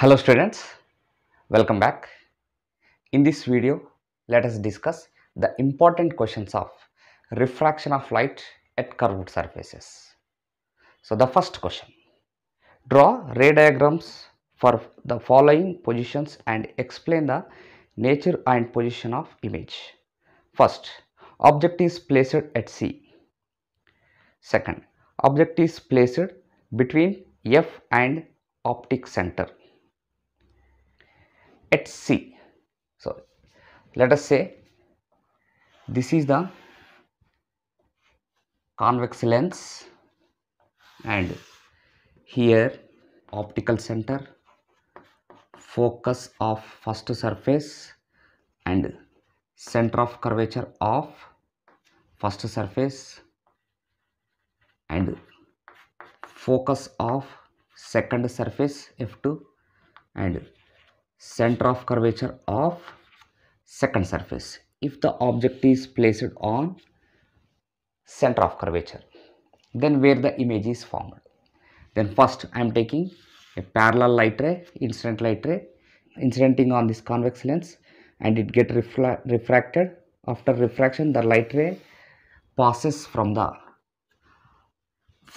Hello students, welcome back. In this video, let us discuss the important questions of refraction of light at curved surfaces. So the first question, draw ray diagrams for the following positions and explain the nature and position of image. First, object is placed at C. Second, object is placed between F and optic center at C. So let us say this is the convex lens and here optical center focus of first surface and center of curvature of first surface and focus of second surface f2 and center of curvature of second surface if the object is placed on center of curvature then where the image is formed then first i am taking a parallel light ray incident light ray incidenting on this convex lens and it get refracted after refraction the light ray passes from the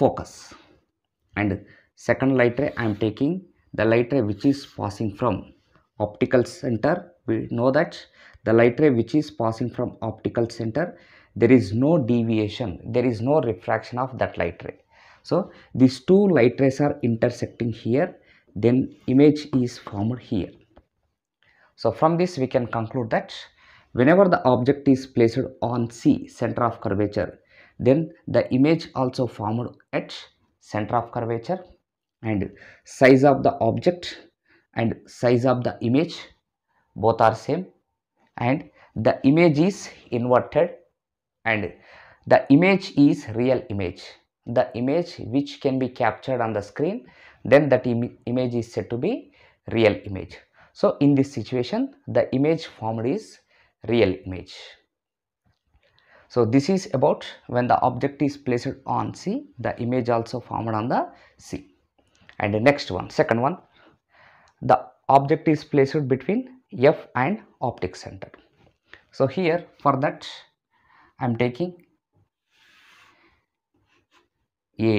focus and second light ray i am taking the light ray which is passing from optical center we know that the light ray which is passing from optical center there is no deviation there is no refraction of that light ray so these two light rays are intersecting here then image is formed here so from this we can conclude that whenever the object is placed on c center of curvature then the image also formed at center of curvature and size of the object and size of the image both are same and the image is inverted and the image is real image the image which can be captured on the screen then that Im image is said to be real image so in this situation the image formed is real image so this is about when the object is placed on C the image also formed on the C and the next one second one the object is placed between f and optic center so here for that i am taking a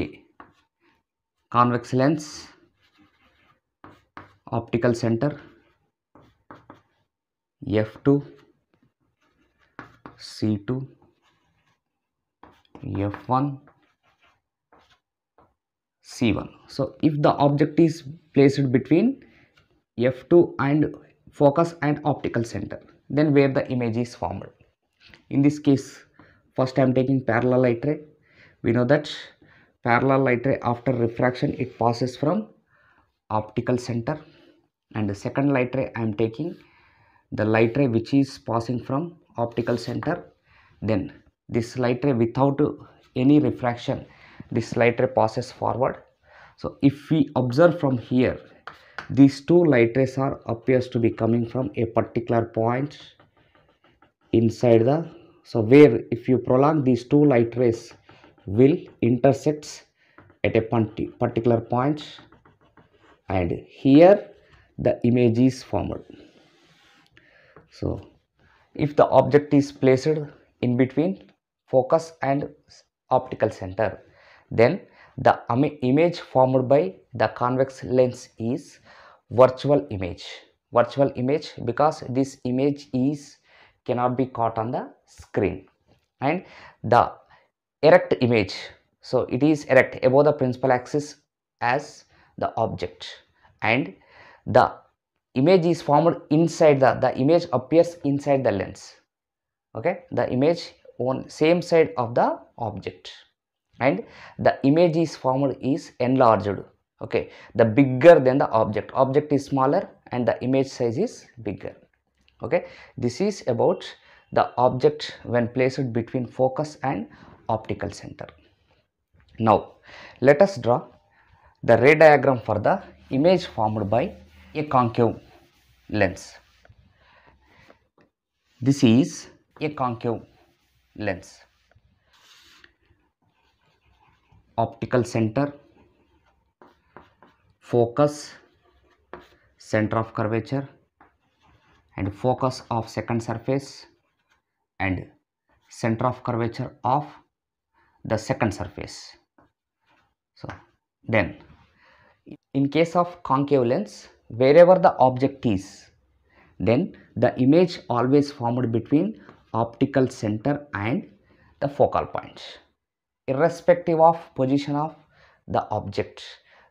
convex lens optical center f2 c2 f1 c1 so if the object is placed between F2 and focus and optical center then where the image is formed in this case first I am taking parallel light ray we know that parallel light ray after refraction it passes from optical center and the second light ray I am taking the light ray which is passing from optical center then this light ray without any refraction this light ray passes forward so if we observe from here these two light rays are appears to be coming from a particular point inside the so where if you prolong these two light rays will intersects at a particular point and here the image is formed so if the object is placed in between focus and optical center then the image formed by the convex lens is virtual image virtual image because this image is cannot be caught on the screen and the erect image so it is erect above the principal axis as the object and the image is formed inside the the image appears inside the lens okay the image on same side of the object and the image is formed is enlarged okay the bigger than the object object is smaller and the image size is bigger okay this is about the object when placed between focus and optical center now let us draw the ray diagram for the image formed by a concave lens this is a concave lens optical center focus center of curvature and focus of second surface and center of curvature of the second surface so then in case of concave lens wherever the object is then the image always formed between optical center and the focal points irrespective of position of the object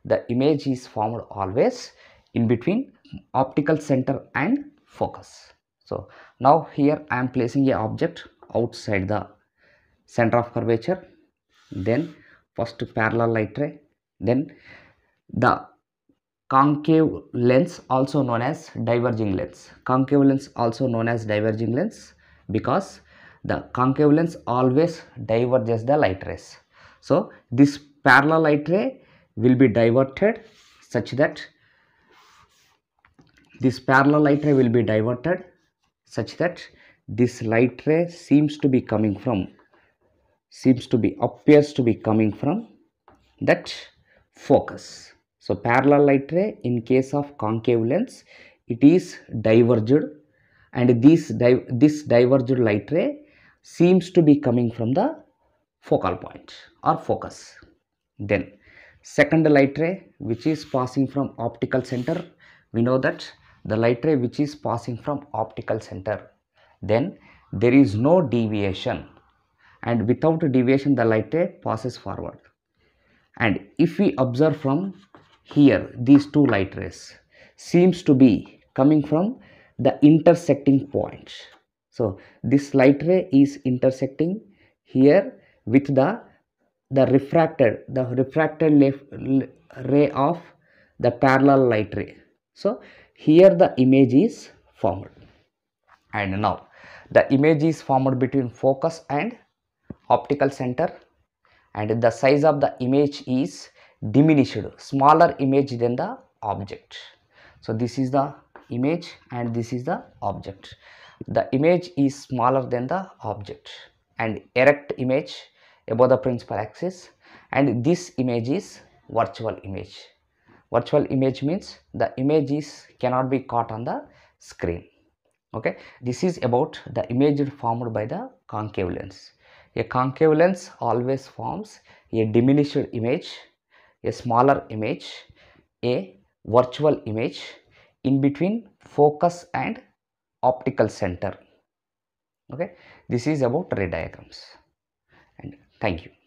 the image is formed always in between optical center and focus. So now here I am placing a object outside the center of curvature then first parallel light ray then the concave lens also known as diverging lens concave lens also known as diverging lens because the concave lens always diverges the light rays so this parallel light ray will be diverted such that this parallel light ray will be diverted such that this light ray seems to be coming from seems to be appears to be coming from that focus so parallel light ray in case of concave lens it is diverged and this di this diverged light ray seems to be coming from the focal point or focus then second light ray which is passing from optical center we know that the light ray which is passing from optical center then there is no deviation and without deviation the light ray passes forward and if we observe from here these two light rays seems to be coming from the intersecting point. so this light ray is intersecting here with the the refracted the refracted ray of the parallel light ray so here the image is formed and now the image is formed between focus and optical center and the size of the image is diminished smaller image than the object so this is the image and this is the object the image is smaller than the object and erect image above the principal axis and this image is virtual image virtual image means the images cannot be caught on the screen okay this is about the image formed by the concave lens a concave lens always forms a diminished image a smaller image a virtual image in between focus and optical center okay this is about ray diagrams Thank you.